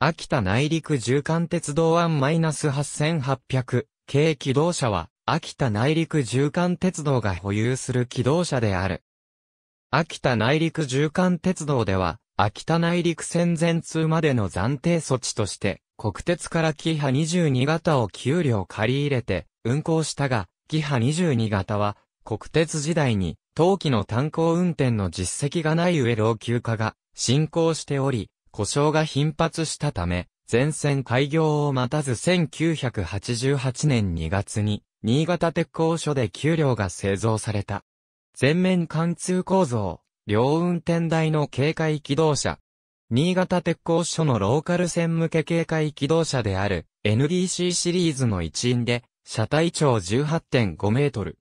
秋田内陸縦貫鉄道案 -8800 系機動車は、秋田内陸縦貫鉄道が保有する機動車である。秋田内陸縦貫鉄道では、秋田内陸線全通までの暫定措置として、国鉄からキハ22型を給料借り入れて運行したが、キハ22型は国鉄時代に冬季の炭鉱運転の実績がない上老朽化が進行しており、故障が頻発したため、全線開業を待たず1988年2月に、新潟鉄工所で給料が製造された。全面貫通構造、両運転台の警戒機動車。新潟鉄工所のローカル線向け警戒機動車である NDC シリーズの一員で、車体長18.5メートル。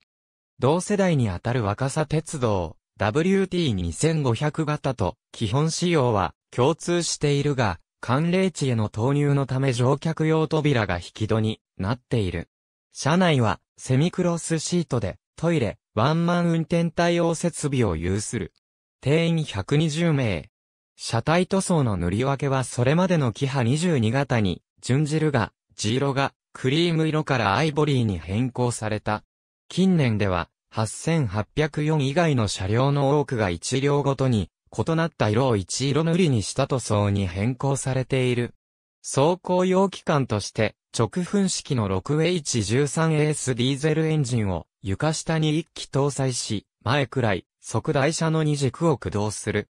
同世代にあたる若狭鉄道 WT2500 型と基本仕様は共通しているが、寒冷地への投入のため乗客用扉が引き戸になっている。車内はセミクロスシートでトイレ、ワンマン運転対応設備を有する。定員120名。車体塗装の塗り分けはそれまでのキハ22型に準じるが、地色がクリーム色からアイボリーに変更された。近年では8804以外の車両の多くが1両ごとに異なった色を一色塗りにした塗装に変更されている。走行用機関として、直噴式の 6H13S ディーゼルエンジンを床下に1機搭載し、前くらい、速台車の2軸を駆動する。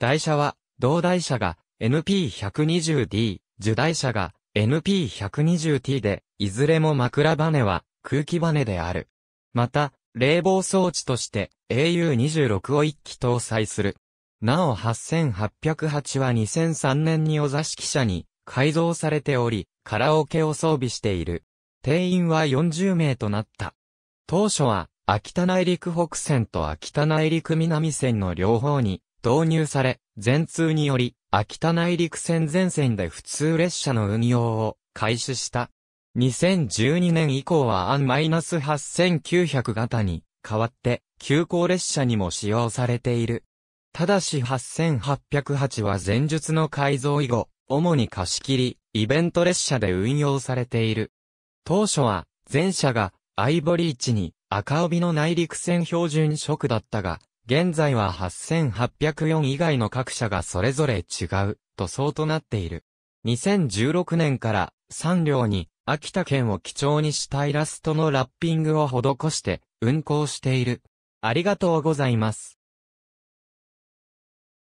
台車は、同台車が NP120D、受台車が NP120T で、いずれも枕バネは空気バネである。また、冷房装置として AU26 を1機搭載する。なお8808は2003年にお座敷車に改造されており、カラオケを装備している。定員は40名となった。当初は、秋田内陸北線と秋田内陸南線の両方に導入され、全通により、秋田内陸線全線で普通列車の運用を開始した。2012年以降はアン -8900 型に変わって、急行列車にも使用されている。ただし8808は前述の改造以後、主に貸し切り、イベント列車で運用されている。当初は、前者が、アイボリーチに、赤帯の内陸線標準色だったが、現在は8804以外の各社がそれぞれ違う、塗装となっている。2016年から3両に秋田県を基調にしたイラストのラッピングを施して運行している。ありがとうございます。